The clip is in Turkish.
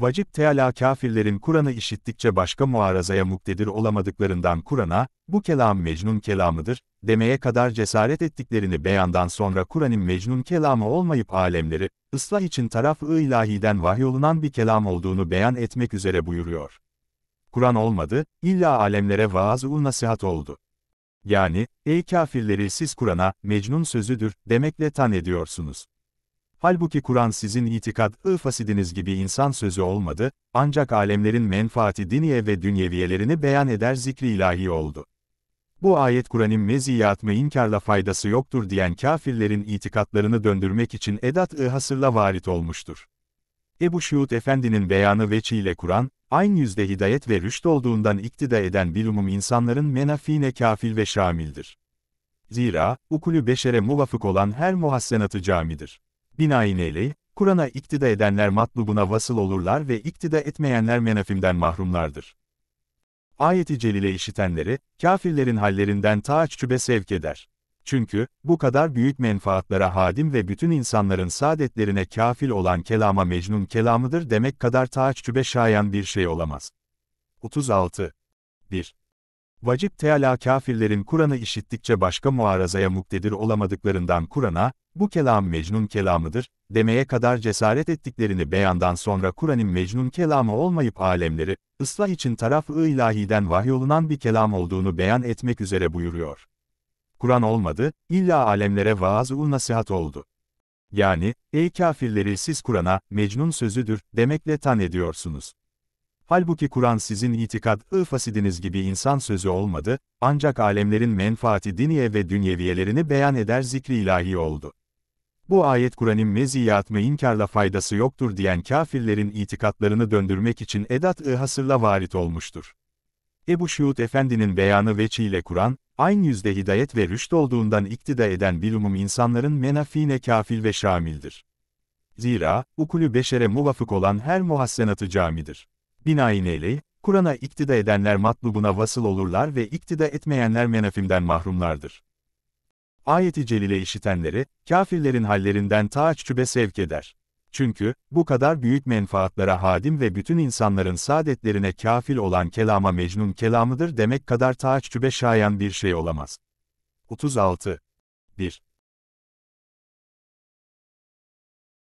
Vacip Teala kafirlerin Kur'an'ı işittikçe başka muarazaya muktedir olamadıklarından Kur'an'a, bu kelam Mecnun kelamıdır, demeye kadar cesaret ettiklerini beyandan sonra Kur'an'ın Mecnun kelamı olmayıp alemleri, ıslah için taraf-ı ilahiden vahyolunan bir kelam olduğunu beyan etmek üzere buyuruyor. Kur'an olmadı, illa alemlere vaaz-ı nasihat oldu. Yani, ey kafirleri siz Kur'an'a, Mecnun sözüdür, demekle tan ediyorsunuz. Halbuki Kur'an sizin itikad-ı fasidiniz gibi insan sözü olmadı, ancak alemlerin menfaati diniye ve dünyeviyelerini beyan eder zikri ilahi oldu. Bu ayet Kur'an'ın meziyat ve inkarla faydası yoktur diyen kafirlerin itikatlarını döndürmek için edat-ı hasırla varit olmuştur. Ebu Şuhud Efendi'nin beyanı veçiyle Kur'an, aynı yüzde hidayet ve rüşt olduğundan iktida eden bilumum insanların menafine kafil ve şamildir. Zira, ukulü beşere muvafık olan her muhassenatı camidir. Binaenaleyh, Kur'an'a iktida edenler matlubuna vasıl olurlar ve iktida etmeyenler menafimden mahrumlardır. Ayeti celile işitenleri, kafirlerin hallerinden taaccübe sevk eder. Çünkü, bu kadar büyük menfaatlara hadim ve bütün insanların saadetlerine kafil olan kelama mecnun kelamıdır demek kadar taaccübe şayan bir şey olamaz. 36. 1. Vacip Teala kafirlerin Kur'an'ı işittikçe başka muarazaya muktedir olamadıklarından Kur'an'a, bu kelam Mecnun kelamıdır, demeye kadar cesaret ettiklerini beyandan sonra Kur'an'ın Mecnun kelamı olmayıp alemleri, ıslah için taraf-ı ilahiden vahyolunan bir kelam olduğunu beyan etmek üzere buyuruyor. Kur'an olmadı, illa alemlere vaaz-ı nasihat oldu. Yani, ey kafirleri siz Kur'an'a, Mecnun sözüdür, demekle tan ediyorsunuz. Halbuki Kur'an sizin itikad-ı fasidiniz gibi insan sözü olmadı, ancak alemlerin menfaati diniye ve dünyeviyelerini beyan eder zikri ilahi oldu. Bu ayet Kur'an'ın meziyat mı inkarla faydası yoktur diyen kafirlerin itikatlarını döndürmek için edat-ı hasırla varit olmuştur. Ebu Şuhut Efendi'nin beyanı veçiyle Kur'an, aynı yüzde hidayet ve rüşt olduğundan iktida eden bir umum insanların menafine kafil ve şamildir. Zira, ukulü beşere muvafık olan her muhassenatı camidir. Binaenaleyh, Kur'an'a iktida edenler matlubuna vasıl olurlar ve iktida etmeyenler menafimden mahrumlardır. Ayeti celile işitenleri, kafirlerin hallerinden taaccübe sevk eder. Çünkü, bu kadar büyük menfaatlara hadim ve bütün insanların saadetlerine kafil olan kelama mecnun kelamıdır demek kadar taaccübe şayan bir şey olamaz. 36. 1.